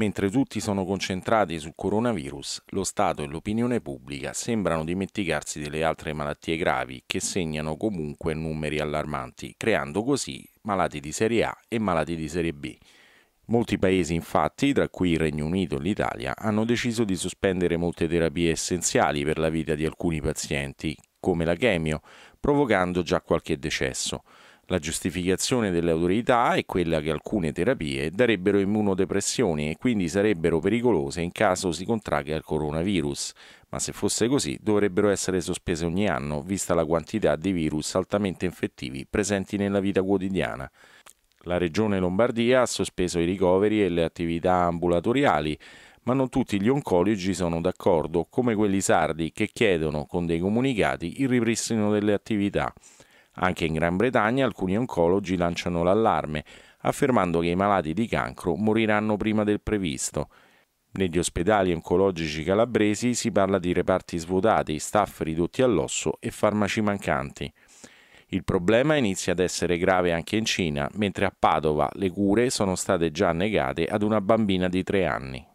Mentre tutti sono concentrati sul coronavirus, lo Stato e l'opinione pubblica sembrano dimenticarsi delle altre malattie gravi che segnano comunque numeri allarmanti, creando così malati di serie A e malati di serie B. Molti paesi infatti, tra cui il Regno Unito e l'Italia, hanno deciso di sospendere molte terapie essenziali per la vita di alcuni pazienti, come la chemio, provocando già qualche decesso. La giustificazione delle autorità è quella che alcune terapie darebbero immunodepressioni e quindi sarebbero pericolose in caso si contragga il coronavirus, ma se fosse così dovrebbero essere sospese ogni anno, vista la quantità di virus altamente infettivi presenti nella vita quotidiana. La regione Lombardia ha sospeso i ricoveri e le attività ambulatoriali, ma non tutti gli oncologi sono d'accordo, come quelli sardi che chiedono con dei comunicati il ripristino delle attività. Anche in Gran Bretagna alcuni oncologi lanciano l'allarme, affermando che i malati di cancro moriranno prima del previsto. Negli ospedali oncologici calabresi si parla di reparti svuotati, staff ridotti all'osso e farmaci mancanti. Il problema inizia ad essere grave anche in Cina, mentre a Padova le cure sono state già negate ad una bambina di tre anni.